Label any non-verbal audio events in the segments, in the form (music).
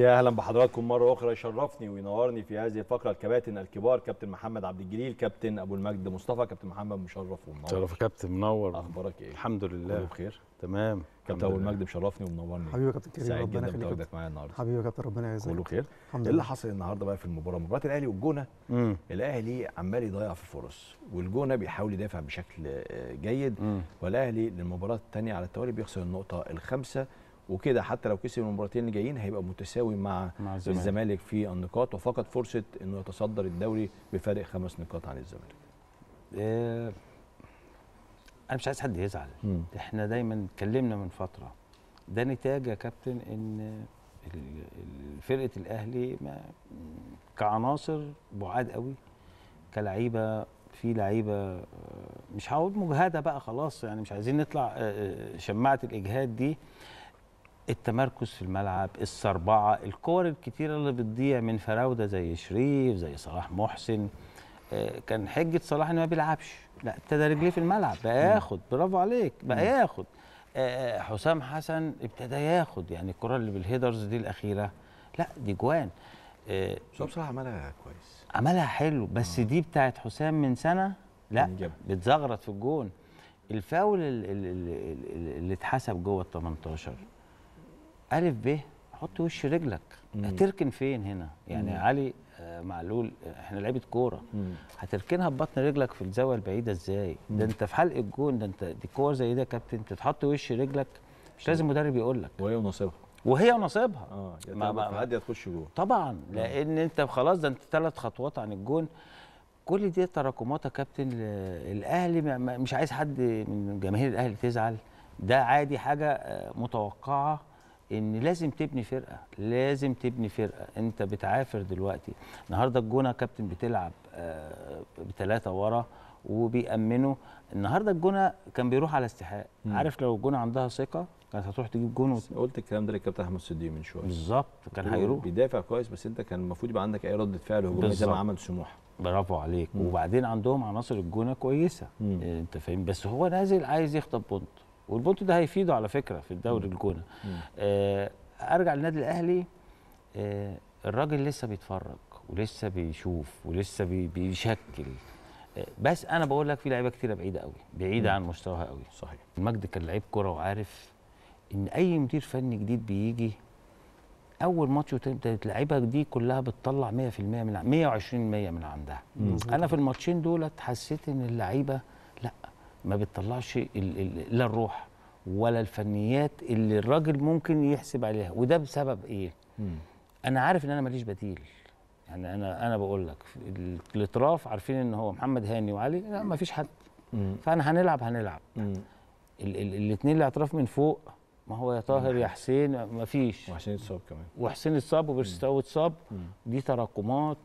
يا اهلا بحضراتكم مره اخرى يشرفني وينورني في هذه الفقره الكباتن الكبار كابتن محمد عبد الجليل كابتن ابو المجد مصطفى كابتن محمد مشرف ومنور شرف كابتن منور اخبارك ايه الحمد لله كله بخير تمام كابتن ابو المجد مشرفني ومنورني حبيبي يا كابتن كريم سعيد ربنا جدا بتواجدك معايا النهارده حبيبي يا كابتن ربنا يعزك كله خير الحمد إيه لله اللي حصل النهارده بقى في المباراه مباراه الاهلي والجونه الاهلي عمال يضيع في فرص والجونه بيحاول يدافع بشكل آه، جيد والاهلي للمباراه الثانيه على التوالي بيخسر النقطه الخامسه وكده حتى لو كسب المباراتين اللي جايين هيبقى متساوي مع, مع الزمالك في النقاط وفقد فرصه انه يتصدر الدوري بفارق خمس نقاط عن الزمالك. إيه انا مش عايز حد يزعل م. احنا دايما اتكلمنا من فتره ده نتاج يا كابتن ان فرقه الاهلي ما كعناصر بعاد قوي كلعيبه في لعيبه آه، مش هقول مجهده بقى خلاص يعني مش عايزين نطلع آه، آه، شماعه الاجهاد دي التمركز في الملعب السربعه الكور الكتيره اللي بتضيع من فراوده زي شريف زي صلاح محسن آه، كان حجه صلاح انه ما بيلعبش لا ابتدى رجليه في الملعب بقى ياخد برافو عليك بقى ياخد آه، آه، حسام حسن ابتدى ياخد يعني الكره اللي بالهيدرز دي الاخيره لا دي جوان حسام بصراحه عملها كويس عملها حلو بس دي بتاعت حسام من سنه لا بتزغرط في الجون الفاول اللي اتحسب جوه ال 18 الف ب حط وش رجلك هتركن فين هنا يعني مم. علي آه، معلول آه، احنا لعيبه كوره هتركنها ببطن رجلك في الزاويه البعيده ازاي ده انت في حلق الجون ده انت دي كور زي ده كابتن تتحط وش رجلك مش لازم مدرب يقول لك وهي ونصيبها وهي ونصيبها اه ما ما عادي هتخش جون طبعا آه. لان انت خلاص ده انت ثلاث خطوات عن الجون كل دي تراكمات يا كابتن الاهلي مش عايز حد من جماهير الاهلي تزعل ده عادي حاجه متوقعه ان لازم تبني فرقه لازم تبني فرقه انت بتعافر دلوقتي النهارده الجونه كابتن بتلعب آه، بثلاثه ورا وبيأمنوا النهارده الجونه كان بيروح على استحقاق عارف لو الجونه عندها ثقه كانت هتروح تجيب جون وت... قلت الكلام ده للكابتن احمد صديق من شويه بالظبط كان هيروح بيدافع كويس بس انت كان المفروض يبقى عندك اي رده فعل هجومي زي ما عمل سموحه برافو عليك مم. وبعدين عندهم عناصر الجونه كويسه مم. انت فاهم بس هو نازل عايز يخطب بونت والبونت ده هيفيده على فكره في الدوري الجونه آه ارجع للنادي الاهلي آه الراجل لسه بيتفرج ولسه بيشوف ولسه بي بيشكل آه بس انا بقول لك في لعيبه كتيره بعيده قوي بعيده عن مستواها قوي صحيح المجد كان لعيب كوره وعارف ان اي مدير فني جديد بيجي اول ماتش وتبدا اللعيبه دي كلها بتطلع 100% من 120% من عندها مم. انا في الماتشين دولت حسيت ان اللعيبه لا ما بتطلعش لا الروح ولا الفنيات اللي الراجل ممكن يحسب عليها وده بسبب ايه مم. انا عارف ان انا ماليش بديل يعني انا انا بقول لك الاطراف عارفين ان هو محمد هاني وعلي لا ما فيش حد مم. فانا هنلعب هنلعب الاثنين الاعتراف من فوق ما هو يا طاهر يا حسين ما فيش وحسين اتصاب كمان وحسين اتصاب وبيرستاو اتصاب دي تراكمات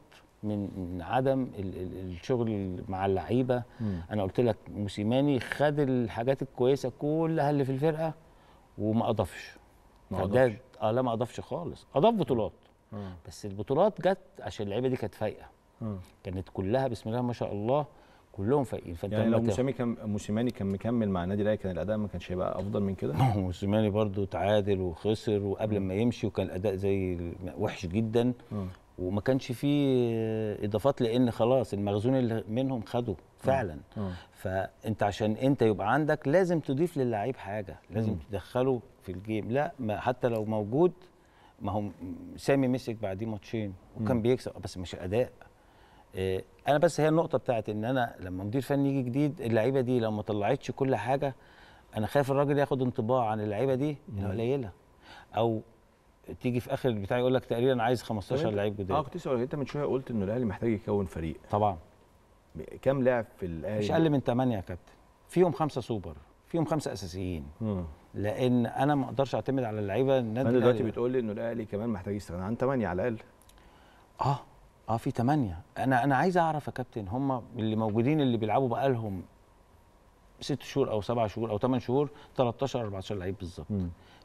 من من عدم الشغل مع اللعيبه انا قلت لك موسيماني خد الحاجات الكويسه كلها اللي في الفرقه وما اضافش ما اضافش اه لا ما اضافش خالص اضاف بطولات مم. بس البطولات جت عشان اللعيبه دي كانت فايقه كانت كلها بسم الله ما شاء الله كلهم فايقين فانت يعني لو موسيماني كان موسيماني كان مكمل مع النادي الاهلي كان الاداء ما كانش هيبقى افضل من كده (laughs) موسيماني برضو تعادل وخسر وقبل ما يمشي وكان الاداء زي وحش جدا مم. وما كانش فيه اضافات لان خلاص المخزون اللي منهم خده فعلا مم. فانت عشان انت يبقى عندك لازم تضيف للعيب حاجه لازم مم. تدخله في الجيم لا ما حتى لو موجود ما هو سامي مسك بعديه ماتشين وكان مم. بيكسب بس مش اداء إيه انا بس هي النقطه بتاعت ان انا لما مدير فني يجي جديد اللعيبه دي لو ما طلعتش كل حاجه انا خايف الراجل ياخد انطباع عن اللعيبه دي انها قليله او تيجي في اخر البتاع يقول لك تقريبا عايز 15 لعيب جداد اه كنت لسه انت من شويه قلت انه الاهلي محتاج يكون فريق طبعا كام لاعب في الاهلي مش اقل من 8 يا كابتن فيهم خمسه سوبر فيهم خمسه اساسيين مم. لان انا ما اقدرش اعتمد على اللعيبه النادي انا دلوقتي بتقول لي انه الاهلي كمان محتاج يستغنى عن 8 على الاقل اه اه في 8 انا انا عايز اعرف يا كابتن هم اللي موجودين اللي بيلعبوا بقالهم ست شهور او سبع شهور او ثمان شهور 13 14 لعيب بالظبط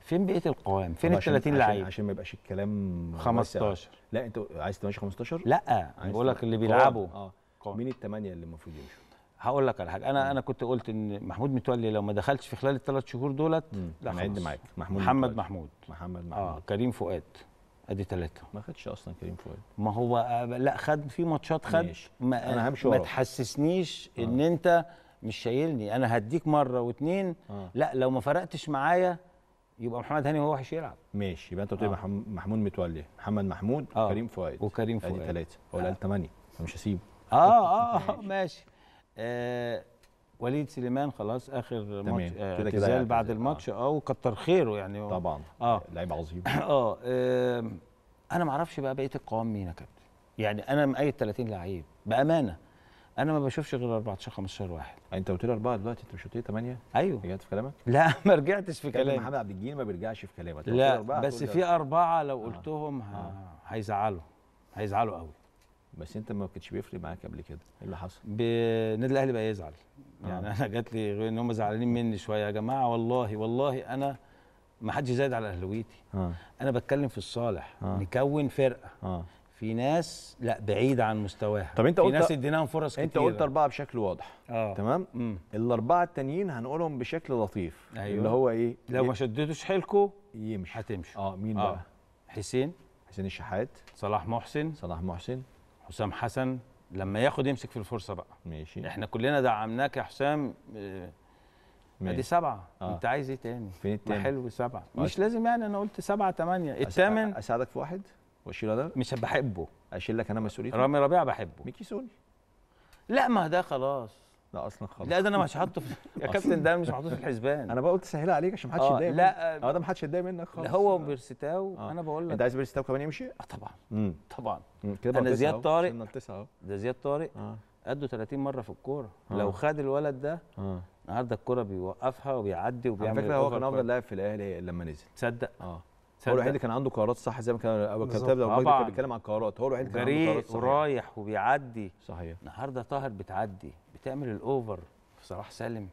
فين بقيه القوام فين ال 30 لعيب عشان ما يبقاش الكلام 15 لا انت عايز تمشي 15 لا بقول لك اللي بيلعبوا اه مين الثمانيه اللي المفروض يمشوا هقول لك على حاجه انا مم. انا كنت قلت ان محمود متولي لو ما دخلش في خلال الثلاث شهور دولت لا خلاص معاك محمود محمد محمود محمد آه، محمود اه كريم فؤاد ادي ثلاثه ما خدش اصلا كريم فؤاد ما هو آه، لا خد في ماتشات خد ماشي. ما انا همشي ما تحسسنيش آه. ان انت مش شايلني انا هديك مره واتنين آه. لا لو ما فرقتش معايا يبقى محمد هاني هو وحش يلعب ماشي يبقى انت بتقول آه. محمود متولي محمد محمود آه. كريم فؤاد وكريم فؤاد ادي ثلاثه هو آه. قال ثمانيه فمش هسيبه اه اه, آه،, (laughs) آه، ماشي آه وليد سليمان خلاص اخر ماتش اعتزال يعني. بعد الماتش اه وكتر خيره يعني طبعا اه لعيب عظيم (coughs) اه انا ما اعرفش بقى بقيه القوام مين يا كابتن يعني انا مقيد 30 لعيب بامانه انا ما بشوفش غير 14 15 واحد آه، انت قلت لي اربعه دلوقتي انت مش قلت لي ثمانيه؟ ايوه رجعت إيه، في كلامك (laughs) لا ما رجعتش في كلامي محمد عبد الجليل ما بيرجعش في كلامه لا بس في اربعه لو آه. قلتهم آه. هيزعلوا هيزعلوا قوي بس انت ما كنتش بيفرق معاك قبل كده ايه اللي حصل النادي الاهلي بقى يزعل آه. يعني آه. انا جات لي غير ان هم زعلانين مني شويه يا جماعه والله والله انا ما حدش زايد على اهلاويتي آه. انا بتكلم في الصالح آه. نكون فرقه آه. في ناس لا بعيد عن مستواها طب انت قلت ناس اديناهم فرص كتير انت قلت اربعه بشكل واضح اه تمام مم. الاربعه التانيين هنقولهم بشكل لطيف أيوة. اللي هو ايه لو ما شدتوش حيلكم يمشي هتمشي اه مين آه. بقى حسين حسين الشحات صلاح محسن صلاح محسن حسام حسن لما ياخد يمسك في الفرصه بقى ماشي احنا كلنا دعمناك يا حسام آه، ادي سبعه آه. انت عايز ايه تاني فين التاني حلو سبعه مش لازم يعني انا قلت سبعه ثمانيه الثامن اساعدك في واحد واشيل ده مش بحبه اشيل لك انا مسؤوليتي رامي ربيعه بحبه ميكي سوني لا ما ده خلاص لا اصلا خلاص لا ده انا مش هحطه في (laughs) يا كابتن ده مش محطوط في الحسبان انا بقول تسهلها عليك عشان ما حدش آه، يتضايق لا اه ده ما حدش يتضايق منك خالص لا هو وبيرستاو آه. آه. انا بقول لك انت عايز بيرستاو كمان يمشي؟ اه طبعا مم. طبعا مم. كده انا زياد طارق ده زياد طارق آه. قده 30 مره في الكوره آه. لو خد الولد ده آه. النهارده الكوره بيوقفها وبيعدي وبيعمل على فكره هو كان افضل لاعب في الاهلي لما نزل تصدق اه هو الوحيد اللي كان عنده قرارات صح زي ما كان كتاب ده كان بيتكلم عن قرارات هو الوحيد اللي كان عنده قرارات صح ورايح وبيعدي صحيح النهارده طاهر بتعدي بتعمل الاوفر في صلاح سالم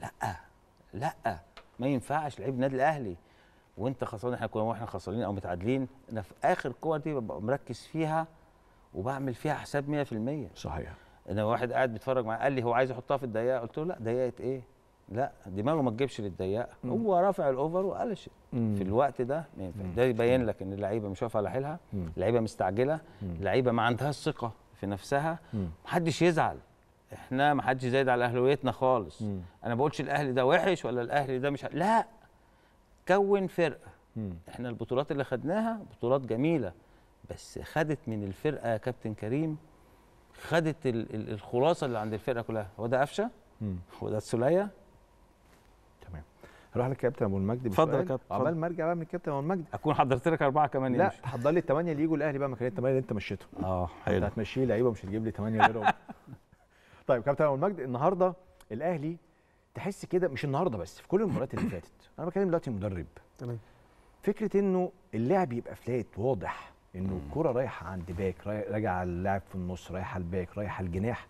لا لا ما ينفعش لعيب النادي الاهلي وانت خسران احنا كنا واحنا خسرانين او متعادلين انا في اخر كور دي ببقى مركز فيها وبعمل فيها حساب 100% صحيح انا واحد قاعد بيتفرج معايا قال لي هو عايز يحطها في الضيقه قلت له لا ضيقه ايه لا دماغه ما تجيبش للضيقه هو رافع الاوفر وقلشت في الوقت ده يعني ما ينفعش ده يبين لك ان اللعيبه مش واقفه على حيلها اللعيبه مستعجله اللعيبه ما عندهاش ثقه في نفسها محدش يزعل احنا ما حدش زايد على اهلويتنا خالص مم. انا بقولش الاهلي ده وحش ولا الاهلي ده مش لا كون فرقه مم. احنا البطولات اللي خدناها بطولات جميله بس خدت من الفرقه يا كابتن كريم خدت الخلاصه اللي عند الفرقه كلها هو ده قفشه هو ده السليه هروح للكابتن ابو المجد اتفضل يا كابتن عمال ما ارجع بقى من الكابتن ابو المجد اكون حضرت لك اربعه كمان لا تحضر لي الثمانيه اللي يجوا الاهلي بقى مكان الثمانيه اللي انت مشيتهم اه حلو انت هتمشي لي لعيبه مش هتجيب لي ثمانيه غيرهم (laughs) طيب كابتن ابو المجد النهارده الاهلي تحس كده مش النهارده بس في كل المباريات اللي فاتت انا بكلم دلوقتي المدرب تمام فكره انه اللعب يبقى فلات واضح انه الكره رايحه عند باك راجعه اللاعب في النص رايحه الباك رايحه الجناح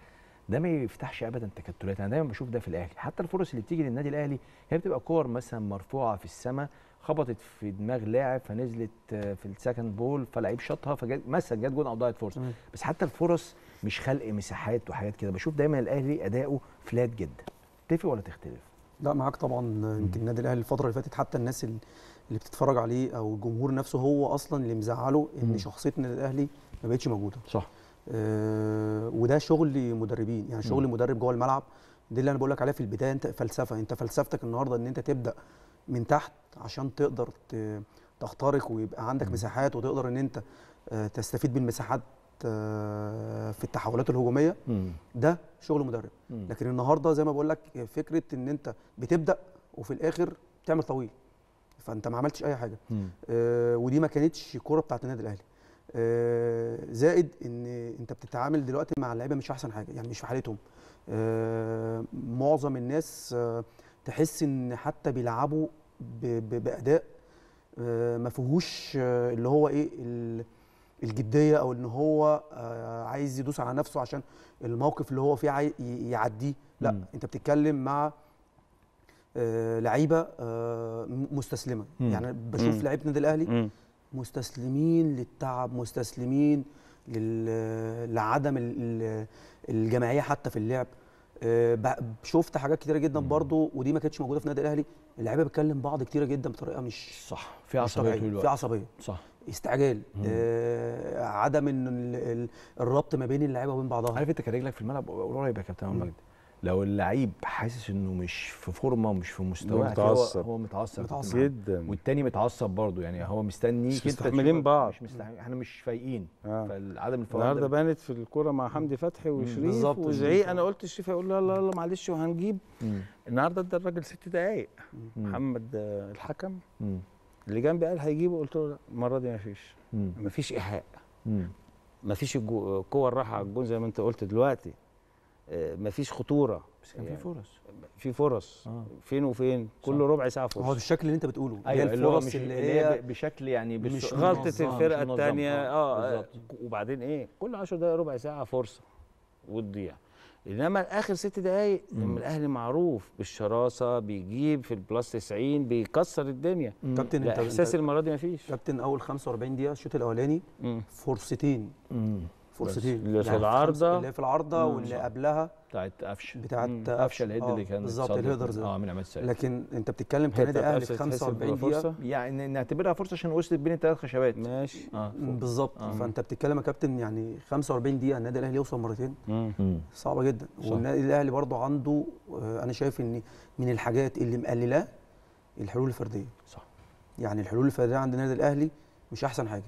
ده ما يفتحش ابدا تكتلات انا دايما بشوف ده في الاهلي حتى الفرص اللي بتيجي للنادي الاهلي هي بتبقى كور مثلا مرفوعه في السماء خبطت في دماغ لاعب فنزلت آه، في السكند بول فلعيب شاطها فجت مثلا جت جون او ضاعت فرصه بس حتى الفرص مش خلق مساحات وحاجات كده بشوف دايما الاهلي اداؤه فلات جدا تتفق ولا تختلف لا معاك طبعا يمكن النادي الاهلي الفتره اللي فاتت حتى الناس اللي بتتفرج عليه او الجمهور نفسه هو اصلا اللي مزعله ان شخصيه النادي الاهلي ما بقتش موجوده صح آه، وده شغل مدربين يعني شغل مدرب جوه الملعب دي اللي انا بقول لك عليها في البدايه انت فلسفه انت فلسفتك النهارده ان انت تبدا من تحت عشان تقدر تخترق ويبقى عندك مساحات وتقدر ان انت آه، تستفيد بالمساحات آه، في التحولات الهجوميه ده شغل مدرب لكن النهارده زي ما بقول لك فكره ان انت بتبدا وفي الاخر بتعمل طويل فانت ما عملتش اي حاجه ودي ما كانتش كوره بتاعت النادي الاهلي آه، زائد ان انت بتتعامل دلوقتي مع اللعيبه مش احسن حاجه يعني مش في حالتهم آه، معظم الناس آه، تحس ان حتى بيلعبوا باداء ما فيهوش اللي هو ايه الجديه او ان هو عايز يدوس على نفسه عشان الموقف اللي هو فيه يعديه لا م. انت بتتكلم مع لعيبه مستسلمه م. يعني بشوف لعيبه النادي الاهلي مستسلمين للتعب مستسلمين لعدم الجماعيه حتى في اللعب آه، شفت حاجات كتيره جدا برضو ودي ما كانتش موجوده في النادي الاهلي اللعيبه بتكلم بعض كتيره جدا بطريقه مش صح في عصبيه في عصبيه صح استعجال آه عدم الربط ما بين اللعيبه وبين بعضها عارف انت كان رجلك في الملعب قريب يا كابتن مجدي لو اللعيب حاسس انه مش في فورمه ومش في مستوى متعصب هو متعصب متعصب جدا والتاني متعصب برضه يعني هو مستني مش مستحملين بعض مش مستحملين احنا مش فايقين آه. فالعدم الفوائد النهارده بانت في الكوره مع حمدي فتحي وشريف وزعيق انا قلت لشريف هيقول لا لا يلا معلش وهنجيب النهارده ادى الراجل ست دقائق محمد الحكم مم. اللي جنبي قال هيجيبه قلت له لا المره دي ما فيش ما فيش ايحاء ما فيش الكور راحه على الجون زي ما انت قلت دلوقتي آه، مفيش خطوره بس كان يعني في فرص في فرص آه. فين وفين كل ربع ساعه فرص هو بالشكل اللي انت بتقوله أيوة اللي الفرص مش اللي هي بشكل يعني مش غلطه الفرقه الثانيه اه آه. وبعدين ايه كل 10 دقائق ربع ساعه فرصه وتضيع انما اخر ست دقائق لما الاهلي معروف بالشراسه بيجيب في البلس 90 بيكسر الدنيا كابتن انت احساس المره دي مفيش كابتن اول 45 دقيقه الشوط الاولاني فرصتين مم. فرصتين يعني اللي في العارضه اللي في العارضه واللي قبلها بتاعت قفشه بتاعت قفشه الهيد اللي آه، كان بالظبط الهيدرز اه من عماد سعيد لكن انت بتتكلم كنادي اهلي 45 دقيقه يعني نعتبرها فرصه عشان وصلت بين الثلاث خشبات ماشي آه بالظبط آه. فانت بتتكلم يا كابتن يعني 45 دقيقه النادي الاهلي يوصل مرتين مم. صعبه جدا والنادي الاهلي برضه عنده آه، انا شايف ان من الحاجات اللي مقللاه الحلول الفرديه صح يعني الحلول الفرديه عند النادي الاهلي مش احسن حاجه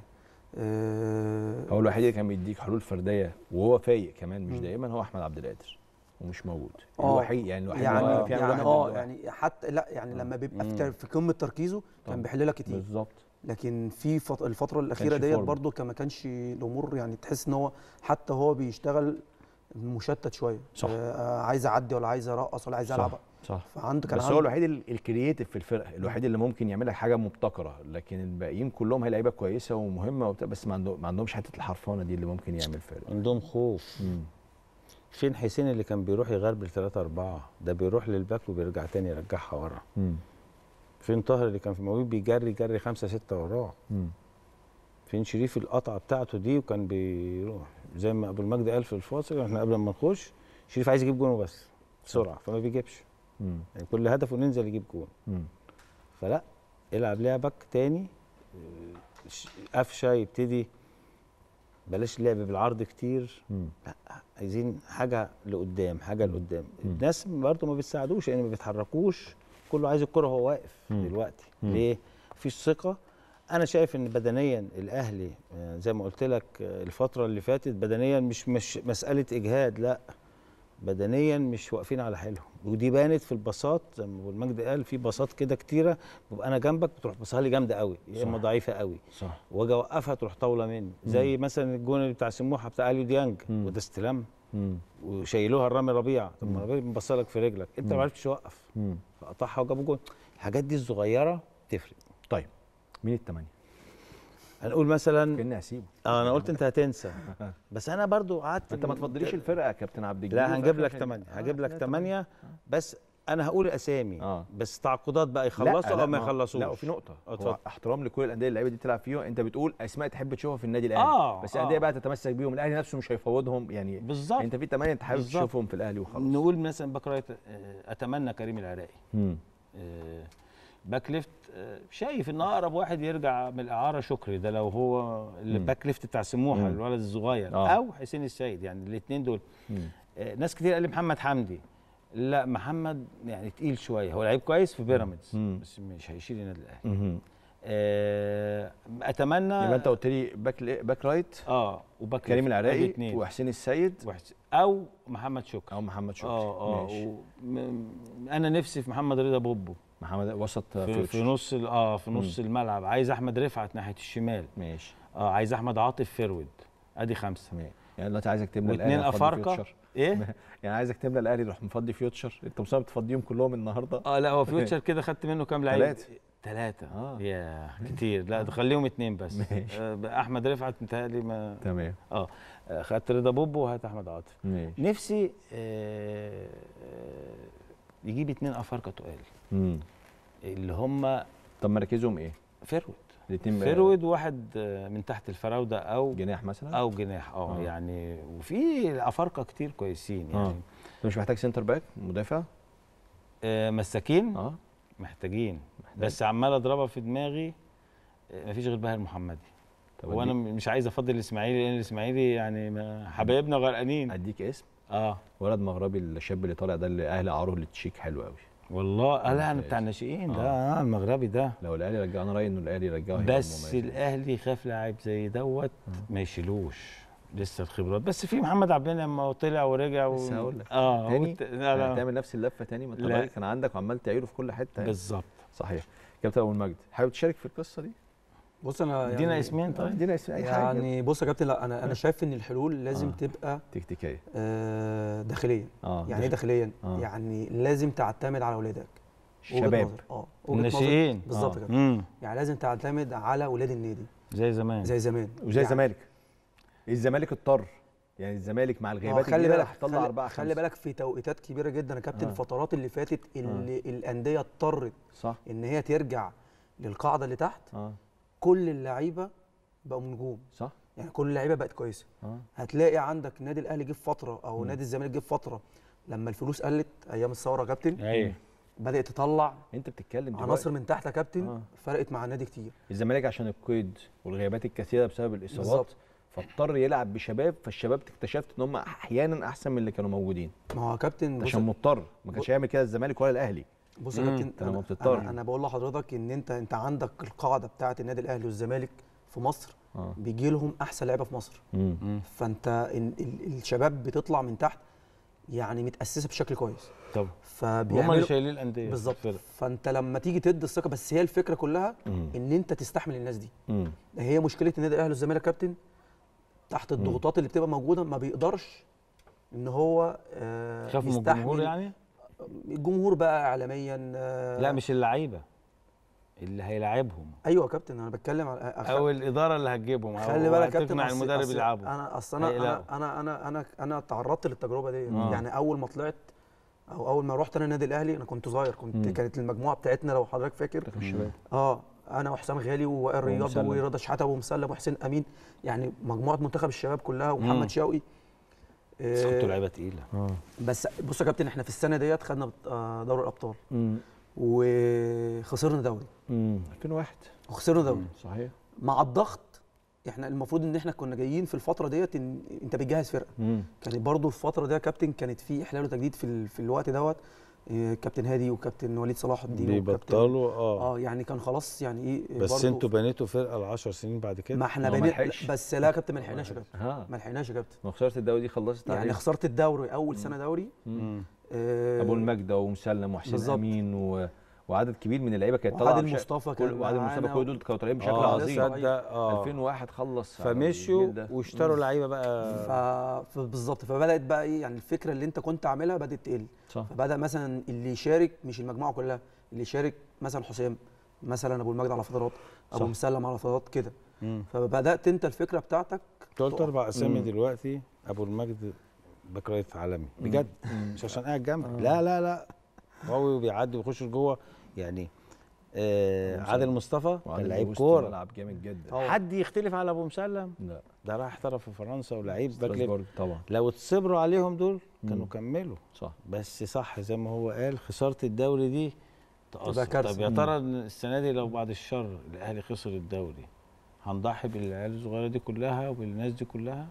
آه، هو الوحيد اللي كان بيديك حلول فرديه وهو فايق كمان مش دايما هو احمد عبد القادر ومش موجود آه، الوحيد يعني الوحيد يعني, يعني آه، اللي يعني, يعني يعني حتى لا يعني لما بيبقى في, قمه تركيزه كان بيحل لك كتير بالظبط لكن في الفتره الاخيره ديت برضه كان ما كانش الامور يعني تحس ان هو حتى هو بيشتغل مشتت شويه صح آه عايز اعدي ولا عايز ارقص ولا عايز العب صح فعنده كان بس هو الوحيد الكرييتيف في الفرقه الوحيد اللي ممكن يعمل لك حاجه مبتكره لكن الباقيين كلهم هي لعيبه كويسه ومهمه وبتاع بس ما, عندهم ما عندهمش حته الحرفانه دي اللي ممكن يعمل فرق عندهم خوف مم. فين حسين اللي كان بيروح يغرب ثلاثة أربعة ده بيروح للباك وبيرجع تاني يرجعها ورا فين طاهر اللي كان في مويب بيجري جري خمسة ستة وراه فين شريف القطعة بتاعته دي وكان بيروح زي ما أبو المجد قال في الفاصل احنا قبل ما نخش شريف عايز يجيب جون وبس بسرعة فما بيجيبش مم. يعني كل هدفه ننزل يجيب جون فلا العب لعبك تاني آه، قفشه يبتدي بلاش لعب بالعرض كتير لا عايزين حاجه لقدام حاجه لقدام الناس برضه ما بتساعدوش يعني ما بيتحركوش كله عايز الكره وهو واقف مم. دلوقتي مم. ليه فيش ثقه انا شايف ان بدنيا الاهلي آه، زي ما قلت لك آه، الفتره اللي فاتت بدنيا مش مش مساله اجهاد لا بدنيا مش واقفين على حيلهم ودي بانت في الباصات زي ما المجد قال في باصات كده كتيره ببقى انا جنبك بتروح باصها لي جامده قوي يا اما ضعيفه قوي صح واجي اوقفها تروح طاوله مني زي مم. مثلا الجون اللي بتاع سموحه بتاع اليو ديانج وده استلام وشايلوها الرامي ربيعه طب ما ربيعه لك في رجلك انت ما عرفتش توقف فقطعها وجابوا جون الحاجات دي الصغيره تفرق طيب مين الثمانيه؟ هنقول مثلا كنا هسيبه اه انا قلت انت هتنسى (laughs) بس انا برضو قعدت انت ما تفضليش الفرقه يا كابتن عبد الجليل لا هنجيب لك ثمانيه آه، هجيب لك ثمانيه بس انا هقول اسامي آه. بس تعاقدات بقى يخلصوا او ما يخلصوش لا وفي نقطه هو احترام لكل الانديه اللعيبه دي بتلعب فيها انت بتقول اسماء تحب تشوفها في النادي الاهلي آه. بس الانديه آه. بقى تتمسك بيهم الاهلي نفسه مش هيفوضهم يعني بالظبط انت في ثمانيه انت حابب تشوفهم في الاهلي وخلاص نقول مثلا باك رايت آه، اتمنى كريم العراقي امم باك ليفت شايف ان اقرب واحد يرجع من الاعاره شكري ده لو هو الباك ليفت بتاع سموحه الولد الصغير آه. او حسين السيد يعني الاثنين دول مم. آه، ناس كتير قال لي محمد حمدي لا محمد يعني تقيل شويه هو لعيب كويس في بيراميدز بس مش هيشيل النادي الاهلي آه، اتمنى يبقى انت قلت لي باك باك رايت اه وباك كريم العراقي وحسين السيد وحس... او محمد شكري او محمد شكري اه اه انا نفسي في محمد رضا بوبو محمد وسط في, في نص اه في نص مم. الملعب عايز احمد رفعت ناحيه الشمال ماشي اه عايز احمد عاطف فرود ادي خمسه ماشي يعني دلوقتي عايزك تملى الاهلي واثنين افارقه ايه (laughs) يعني عايزك تملى الاهلي روح مفضي فيوتشر انت مصاب تفضيهم كلهم النهارده اه لا هو فيوتشر كده خدت منه كام لعيب ثلاثه ثلاثه اه يا (laughs) كتير لا خليهم اثنين بس ماشي. آه احمد رفعت متهيألي ما تمام آه. اه خدت رضا بوبو وهات احمد عاطف ماشي نفسي آه, آه، يجيب اثنين افارقه تقال مم. اللي هم طب مركزهم ايه؟ فيرود الاثنين فيرود واحد من تحت الفراوده او جناح مثلا او جناح اه, آه. يعني وفي افارقه كتير كويسين آه. يعني انت مش محتاج سنتر باك مدافع؟ آه مساكين اه محتاجين محتاج. بس عمال اضربها في دماغي مفيش غير باهر محمدي طب وانا مش عايز افضل الاسماعيلي لان الاسماعيلي يعني حبايبنا غرقانين اديك اسم اه ولد مغربي الشاب اللي طالع ده اللي اهلي عاروه للتشيك حلو قوي والله لا انا, بتاع الناشئين ده آه. آه. المغربي ده لو الاهلي رجعه انا رايي انه الاهلي رجعه بس الاهلي خاف لاعب زي دوت آه. ما يشيلوش لسه الخبرات بس في محمد عبد المنعم لما طلع ورجع و... لسه هقول لك اه تاني وت... لا لا. هتعمل يعني نفس اللفه تاني ما انت كان عندك وعمال تعيره في كل حته يعني. بالظبط صحيح كابتن ابو المجد حابب تشارك في القصه دي؟ بص انا يعني دينا اسمين طيب دينا اسمين اي يعني حاجه يعني بص يا كابتن لا انا انا شايف ان الحلول لازم آه. تبقى تكتيكيه آه داخليا آه. يعني ايه داخليا؟ آه. يعني لازم تعتمد على اولادك شباب اه الناشئين بالظبط آه. كده يعني لازم تعتمد على اولاد النادي زي زمان زي زمان وزي يعني. زمالك الزمالك اضطر يعني الزمالك مع الغيابات آه، خلي بالك هتطلع اربعه خلي بالك في توقيتات كبيره جدا يا كابتن آه. الفترات اللي فاتت اللي آه. الانديه اضطرت صح ان هي ترجع للقاعده اللي تحت آه. كل اللعيبه بقوا نجوم صح يعني كل اللعيبه بقت كويسه آه. هتلاقي عندك نادي الاهلي جه فتره او م. نادي الزمالك جه فتره لما الفلوس قلت ايام الثوره يا كابتن ايوه بدات تطلع انت بتتكلم دلوقتي عناصر من تحت يا كابتن آه. فرقت مع النادي كتير الزمالك عشان القيد والغيابات الكثيره بسبب الاصابات بالظبط فاضطر يلعب بشباب فالشباب اكتشفت ان هم احيانا احسن من اللي كانوا موجودين ما هو يا كابتن عشان مضطر ما كانش يعمل كده الزمالك ولا الاهلي بص يا انا انا, أنا بقول لحضرتك ان انت انت عندك القاعده بتاعه النادي الاهلي والزمالك في مصر آه. بيجي لهم احسن لعيبه في مصر مم. فانت الشباب بتطلع من تحت يعني متاسسه بشكل كويس طبعا هم اللي شايلين الانديه بالظبط فانت لما تيجي تدي الثقه بس هي الفكره كلها مم. ان انت تستحمل الناس دي مم. هي مشكله النادي الاهلي والزمالك كابتن تحت الضغوطات اللي بتبقى موجوده ما بيقدرش ان هو آه يستحمل يعني الجمهور بقى اعلاميا آه، لا مش اللعيبه اللي هيلاعبهم ايوه يا كابتن انا بتكلم على أخ... او الاداره اللي هتجيبهم خلي بالك يا كابتن المدرب يلعبه انا اصل انا انا انا انا انا, أنا تعرضت للتجربه دي مم. يعني اول ما طلعت او اول ما رحت انا النادي الاهلي انا كنت صغير كنت مم. كانت المجموعه بتاعتنا لو حضرتك فاكر اه انا وحسام غالي ووائل رياض ورضا شحاته ومسلم وحسين امين يعني مجموعه منتخب الشباب كلها ومحمد شوقي آه، سقطوا لعيبه تقيله آه. بس بص يا كابتن احنا في السنه ديت خدنا آه، دوري الابطال وخسرنا دوري 2001 وخسرنا دوري صحيح مع الضغط احنا المفروض ان احنا كنا جايين في الفتره ديت إن انت بتجهز فرقه كانت برضو الفتره دي يا كابتن كانت في احلال وتجديد في, ال... في الوقت دوت كابتن هادي وكابتن وليد صلاح الدين بيبطلوا اه اه يعني كان خلاص يعني ايه بس انتوا بنيتوا فرقه ال 10 سنين بعد كده ما احنا بنينا بس لا يا كابتن ما لحقناش يا كابتن ما لحقناش يا كابتن ما خسرت الدوري دي خلصت يعني خسرت الدوري اول سنه دوري آه، ابو المجد ومسلم وحسين امين و وعدد كبير من اللعيبه كانت طالعه وعادل مصطفى كان وعادل مصطفى كل دول كانوا طالعين بشكل آه عظيم آه 2001 خلص فمشوا واشتروا لعيبه بقى ف... بالظبط فبدات بقى ايه يعني الفكره اللي انت كنت عاملها بدات تقل فبدا مثلا اللي يشارك مش المجموعه كلها اللي يشارك مثلا حسام مثلا ابو المجد على فترات ابو مسلم على فترات كده فبدات انت الفكره بتاعتك قلت اربع اسامي دلوقتي ابو المجد باك رايت عالمي بجد مش عشان قاعد جنبك آه. لا لا لا قوي وبيعدي ويخش لجوه يعني آه عادل مصطفى كان لعيب كوره لعب جامد جدا حد يختلف على ابو مسلم لا ده راح احترف في فرنسا ولعيب باك طبعا لو اتصبروا عليهم دول كانوا كملوا صح بس صح زي ما هو قال خساره الدوري دي تأثر طب يا ترى السنه دي لو بعد الشر الاهلي خسر الدوري هنضحي بالعيال الصغيره دي كلها وبالناس دي كلها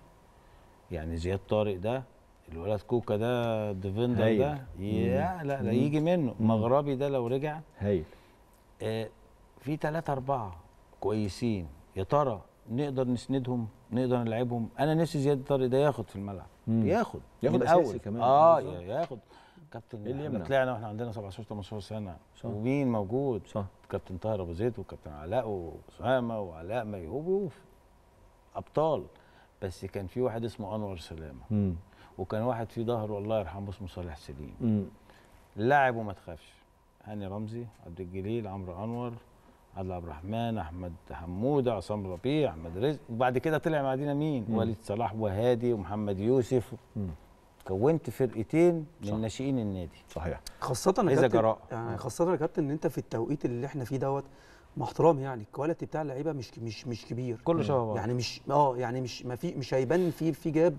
يعني زياد طارق ده الولد كوكا ده ديفندر ده يا لا لا يجي منه مم. مغربي ده لو رجع هايل آه في ثلاثة أربعة كويسين يا ترى نقدر نسندهم نقدر نلعبهم انا نفسي زياد طارق ده ياخد في الملعب مم. ياخد ياخد اساسي كمان اه ياخد كابتن إيه اللي طلعنا واحنا عندنا 17 18 سنه صح. ومين موجود صح كابتن طاهر ابو زيد وكابتن علاء وأسامة وعلاء ميهوب ابطال بس كان في واحد اسمه انور سلامه مم. وكان واحد في ظهره الله يرحمه اسمه صالح سليم لاعب وما تخافش هاني رمزي عبد الجليل عمرو انور عادل عبد الرحمن احمد حموده عصام ربيع احمد رزق وبعد كده طلع معانا مين وليد صلاح وهادي ومحمد يوسف مم. كونت فرقتين من ناشئين النادي صحيح خاصه اذا جراء يعني خاصه يا كابتن ان انت في التوقيت اللي احنا فيه دوت مع احترامي يعني الكواليتي بتاع اللعيبه مش مش مش كبير كله شبه بعض يعني مش اه يعني مش ما في مش هيبان في في جاب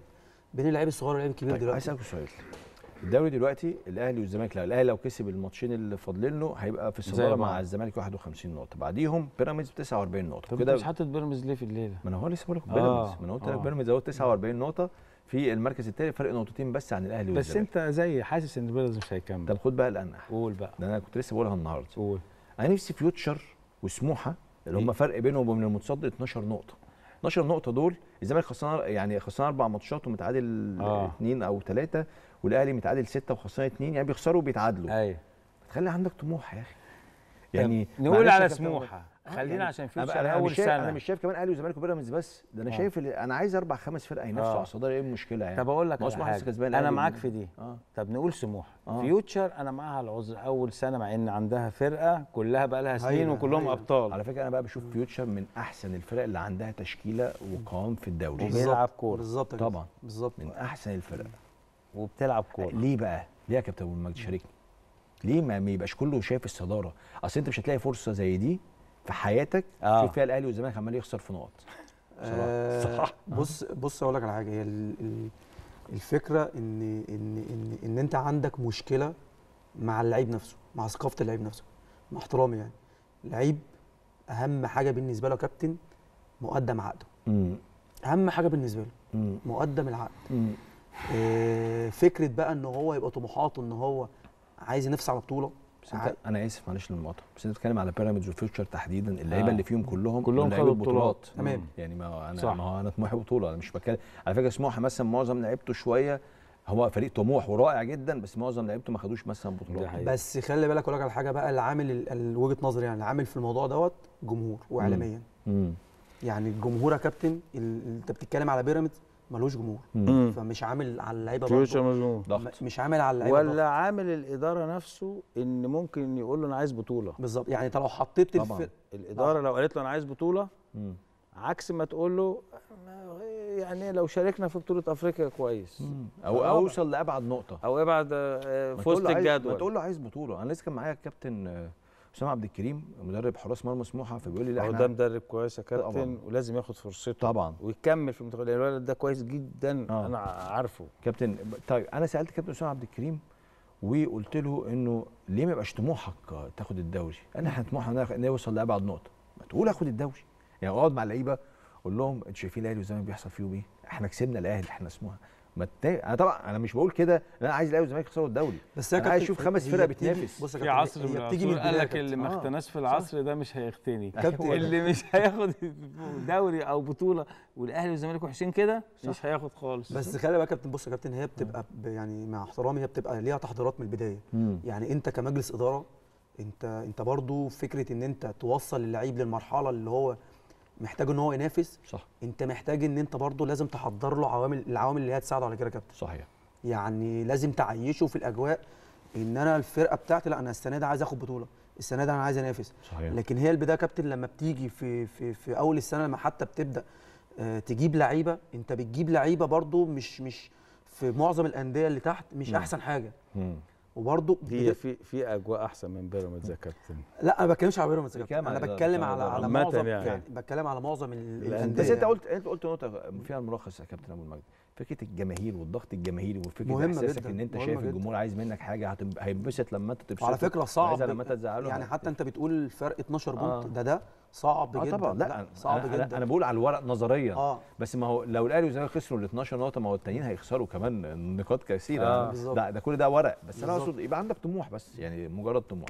بين اللعيب الصغير واللعيب الكبير طيب دلوقتي عايز اسالك سؤال الدوري دلوقتي الاهلي والزمالك لا الاهلي لو كسب الماتشين اللي فاضلين له هيبقى في الصداره مع الزمالك 51 نقطه بعديهم بيراميدز ب 49 نقطه طب كده مش حاطط بيراميدز ليه في الليله؟ ما انا هو لسه بقول لك بيراميدز آه، ما انا قلت لك آه. بيراميدز اهو 49 نقطه في المركز الثاني فرق نقطتين بس عن الاهلي والزمالك بس انت زي حاسس ان بيراميدز مش هيكمل طب خد بقى الانح قول بقى ده انا كنت لسه بقولها النهارده قول انا نفسي فيوتشر وسموحه اللي هم إيه؟ فرق بينهم وبين المتصدر 12 نقطه 12 نقطه دول الزمالك خسران يعني خسران اربع ماتشات ومتعادل آه. اثنين او ثلاثه والاهلي متعادل سته وخسران اثنين يعني بيخسروا وبيتعادلوا ايوه تخلي عندك طموح يا اخي يعني, يعني نقول على سموحه أه، خلينا يعني عشان فيوتشر أنا اول سنه انا مش شايف كمان اهلي وزمالك وبيراميدز بس ده انا آه. شايف انا عايز اربع خمس فرق ينافسوا آه. على الصداره ايه المشكله يعني طب اقول لك على كسبان انا معاك في دي آه. طب نقول سموح آه. فيوتشر انا معاها العذر اول سنه مع ان عندها فرقه كلها بقى لها سنين أيوه، وكلهم هايلة. ابطال على فكره انا بقى بشوف فيوتشر من احسن الفرق اللي عندها تشكيله وقوام في الدوري بيلعب كوره بالظبط طبعا بالظبط من آه. احسن الفرق وبتلعب كوره ليه بقى ليه يا كابتن مجدي شاركني ليه ما يبقاش كله شايف الصداره اصل انت مش هتلاقي فرصه زي دي في حياتك آه. شوف فيها الاهلي والزمالك عمال يخسر في نقط آه بص بص اقول لك على حاجه هي الفكره ان ان ان ان انت عندك مشكله مع اللعيب نفسه مع ثقافه اللعيب نفسه مع احترامي يعني لعيب اهم حاجه بالنسبه له كابتن مقدم عقده اهم حاجه بالنسبه له مقدم العقد آه فكره بقى ان هو يبقى طموحاته ان هو عايز ينافس على بطوله بس انت انا اسف معلش للمقاطعه بس انت بتتكلم على بيراميدز وفيوتشر تحديدا اللعيبه آه. اللي فيهم كلهم كلهم خدوا بطولات تمام يعني ما انا صح. ما هو انا طموحي بطوله انا مش بتكلم على فكره سموحه مثلا معظم لعيبته شويه هو فريق طموح ورائع جدا بس معظم لعيبته ما خدوش مثلا بطولات بس خلي بالك اقول لك على حاجه بقى العامل وجهه نظري يعني العامل في الموضوع دوت جمهور واعلاميا يعني الجمهور يا كابتن انت بتتكلم على بيراميدز ملوش جمهور مم. فمش عامل على اللعيبه برضه مش عامل على اللعيبه ولا برضو. عامل الاداره نفسه ان ممكن يقول له انا عايز بطوله بالظبط يعني انت لو حطيت طبعا الف... آه. الاداره طبعا. لو قالت له انا عايز بطوله مم. عكس ما تقول له يعني لو شاركنا في بطوله افريقيا كويس مم. او اوصل لابعد نقطه او ابعد آه، فوز الجدول ما تقول له عايز بطوله انا لسه كان معايا الكابتن آه، اسامه عبد الكريم مدرب حراس مرمى سموحه فبيقول لي لا ده مدرب كويس يا كابتن ولازم ياخد فرصته طبعا ويكمل في المنتخب الولد ده كويس جدا آه. انا عارفه كابتن طيب انا سالت كابتن اسامه عبد الكريم وقلت له انه ليه ما يبقاش طموحك تاخد الدوري؟ انا احنا طموحنا نوصل لابعد نقطه ما تقول اخد الدوري يعني اقعد مع اللعيبه اقول لهم انتوا شايفين الاهلي والزمالك بيحصل فيهم ايه؟ احنا كسبنا الاهلي احنا سموحه ما انا طبعا انا مش بقول كده انا عايز الاهلي والزمالك يخسروا الدوري بس انا عايز اشوف خمس فرق بتنافس بص في عصر من بتيجي من قال لك اللي ما آه. اختناش في العصر ده مش هيختني (laughs) اللي مش هياخد دوري او بطوله والاهلي والزمالك وحشين كده مش هياخد خالص بس خلي بالك يا كابتن بص يا كابتن هي بتبقى يعني مع احترامي هي بتبقى ليها تحضيرات من البدايه يعني انت كمجلس اداره انت انت برضو فكره ان انت توصل اللعيب للمرحله اللي هو محتاج ان هو ينافس صح انت محتاج ان انت برضه لازم تحضر له عوامل العوامل اللي هي تساعده على كده يا كابتن صحيح يعني لازم تعيشه في الاجواء ان انا الفرقه بتاعتي لا انا السنه دي عايز اخد بطوله السنه دي انا عايز انافس صحيح. لكن هي البدايه كابتن لما بتيجي في في في اول السنه لما حتى بتبدا آه، تجيب لعيبه انت بتجيب لعيبه برضه مش مش في معظم الانديه اللي تحت مش م. احسن حاجه م. وبرضه هي في في اجواء احسن من بيراميدز يا كابتن لا انا ما بتكلمش على بيراميدز يا كابتن انا بتكلم على على معظم يعني. يعني بتكلم على معظم الانديه بس انت يعني. قلت انت قلت نقطه فيها الملخص يا كابتن ابو المجد فكره الجماهير والضغط الجماهيري وفكره احساسك جداً. ان انت شايف جداً. الجمهور عايز منك حاجه هينبسط لما انت تبسطه على فكره صعب لما انت تزعله يعني حتى يعني انت بتقول فرق 12 آه. بونت آه. ده ده صعب آه جدا طبعا لا, صعب أنا جدا انا بقول على الورق نظريا آه. بس ما هو لو الاهلي والزمالك خسروا ال 12 نقطه ما هو التانيين آه. هيخسروا كمان نقاط كثيره آه. ده, ده كل ده ورق بس بالزبط. انا اقصد يبقى عندك طموح بس يعني مجرد طموح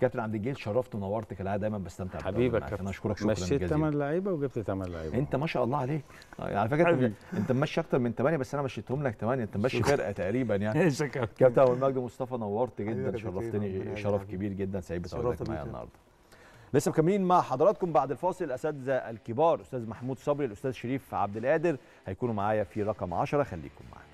كابتن عبد الجليل شرفت ونورت كالعاده دايما بستمتع حبيبك انا اشكرك شكرا جزيلا مشيت ثمان لعيبه وجبت ثمان لعيبه انت ما شاء الله عليك آه، يعني على فكره انت ماشي اكتر من ثمانيه بس انا مشيتهم لك ثمانيه انت ماشي فرقه تقريبا يعني (laughs) كابتن ابو المجد مصطفى نورت جدا شرفتني شرف كبير جدا سعيد بتواجدك معايا النهارده لسه مكملين مع حضراتكم بعد الفاصل الاساتذه الكبار استاذ محمود صبري الاستاذ شريف عبد القادر هيكونوا معايا في رقم 10 خليكم معانا